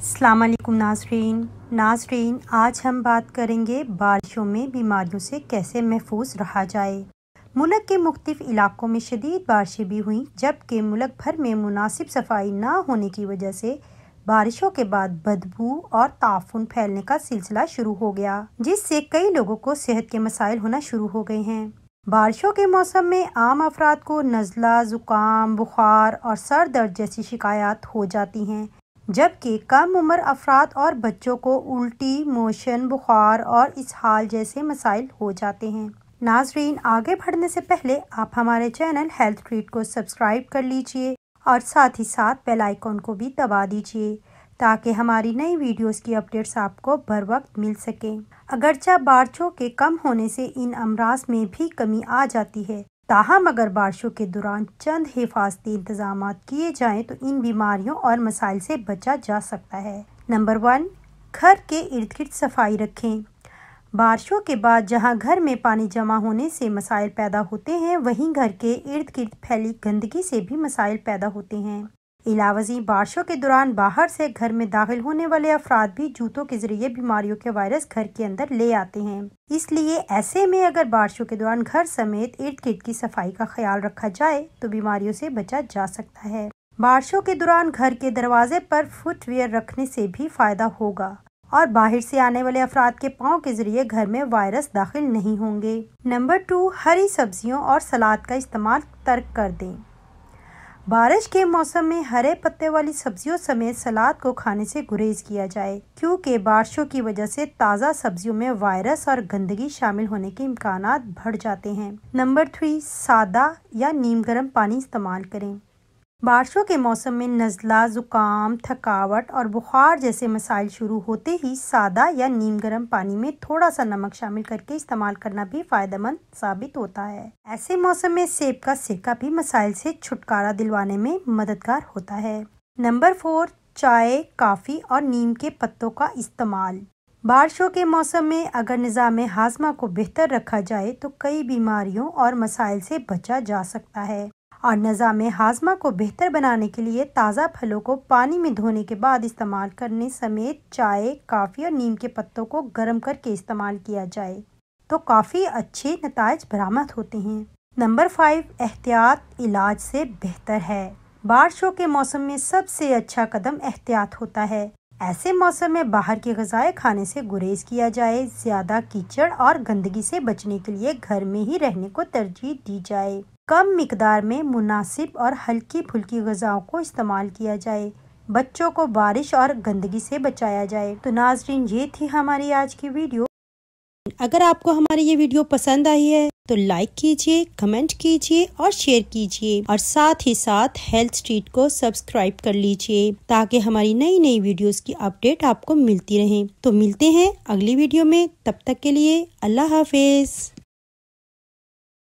السلام علیکم ناظرین ناظرین آج ہم بات کریں گے بارشوں میں بیماریوں سے کیسے محفوظ رہا جائے ملک کے مختلف علاقوں میں شدید بارشیں بھی ہوئیں جبکہ ملک بھر میں مناسب صفائی نہ ہونے کی وجہ سے بارشوں کے بعد بدبو اور تعفن پھیلنے کا سلسلہ شروع ہو گیا جس سے کئی لوگوں کو صحت کے مسائل ہونا شروع ہو گئے ہیں بارشوں کے موسم میں عام افراد کو نزلہ زکام بخار اور سر درد جیسی شکایات ہو جاتی ہیں جبکہ کم عمر افراد اور بچوں کو الٹی موشن بخار اور اسحال جیسے مسائل ہو جاتے ہیں ناظرین آگے بڑھنے سے پہلے آپ ہمارے چینل ہیلتھ ٹریٹ کو سبسکرائب کر لیجئے اور ساتھ ہی ساتھ بیل آئیکن کو بھی دبا دیجئے تاکہ ہماری نئی ویڈیوز کی اپڈیٹس آپ کو بھر وقت مل سکیں اگرچہ بارچوں کے کم ہونے سے ان امراض میں بھی کمی آ جاتی ہے تاہم اگر بارشوں کے دوران چند حفاظتی انتظامات کیے جائیں تو ان بیماریوں اور مسائل سے بچا جا سکتا ہے نمبر ون گھر کے ارد گرد صفائی رکھیں بارشوں کے بعد جہاں گھر میں پانی جمع ہونے سے مسائل پیدا ہوتے ہیں وہیں گھر کے ارد گرد پھیلی گندگی سے بھی مسائل پیدا ہوتے ہیں علاوزی بارشوں کے دوران باہر سے گھر میں داخل ہونے والے افراد بھی جوتوں کے ذریعے بیماریوں کے وائرس گھر کے اندر لے آتے ہیں اس لیے ایسے میں اگر بارشوں کے دوران گھر سمیت ارد گرد کی صفائی کا خیال رکھا جائے تو بیماریوں سے بچا جا سکتا ہے بارشوں کے دوران گھر کے دروازے پر فٹ ویئر رکھنے سے بھی فائدہ ہوگا اور باہر سے آنے والے افراد کے پاؤں کے ذریعے گھر میں وائرس داخل نہیں ہوں گے نمبر ٹو ہری سبزیوں اور سلاد کا استعمال ترک کر دیں بارش کے موسم میں ہرے پتے والی سبزیوں سمیت سلاد کو کھانے سے گریز کیا جائے کیونکہ بارشوں کی وجہ سے تازہ سبزیوں میں وائرس اور گندگی شامل ہونے کے امکانات بڑھ جاتے ہیں نمبر تھری سادہ یا نیم گرم پانی استعمال کریں بارشوں کے موسم میں نزلہ زکام تھکاوٹ اور بخار جیسے مسائل شروع ہوتے ہی سادہ یا نیم گرم پانی میں تھوڑا سا نمک شامل کر کے استعمال کرنا بھی فائدہ مند ثابت ہوتا ہے ایسے موسم میں سیب کا سرکہ بھی مسائل سے چھٹکارا دلوانے میں مددگار ہوتا ہے نمبر فور چائے کافی اور نیم کے پتوں کا استعمال بارشوں کے موسم میں اگر نظام ہاضمہ کو بہتر رکھا جائے تو کئی بیماریوں اور مسائل سے بچا جا سکتا ہے اور نظام ہاضمہ کو بہتر بنانے کے لیے تازہ پھلوں کو پانی میں دھونے کے بعد استعمال کرنے سمیت چائے کافی اور نیم کے پتوں کو گرم کر کے استعمال کیا جائے تو کافی اچھے نتائج برآمد ہوتے ہیں نمبر فائیو احتیاط علاج سے بہتر ہے بارشوں کے موسم میں سب سے اچھا قدم احتیاط ہوتا ہے ایسے موسم میں باہر کے غذائیں کھانے سے گریز کیا جائے زیادہ کیچڑ اور گندگی سے بچنے کے لیے گھر میں ہی رہنے کو ترجیح دی جائے کم مقدار میں مناسب اور ہلکی پھلکی غذاؤں کو استعمال کیا جائے بچوں کو بارش اور گندگی سے بچایا جائے تو ناظرین یہ تھی ہماری آج کی ویڈیو اگر آپ کو ہماری یہ ویڈیو پسند آئی ہے تو لائک کیجئے کمنٹ کیجئے اور شیئر کیجئے اور ساتھ ہی ساتھ ہیلتھ کو سبسکرائب کر لیجئے تاکہ ہماری نئی نئی ویڈیوز کی اپڈیٹ آپ کو ملتی رہیں تو ملتے ہیں اگلی ویڈیو میں تب تک کے لیے اللہ حافظ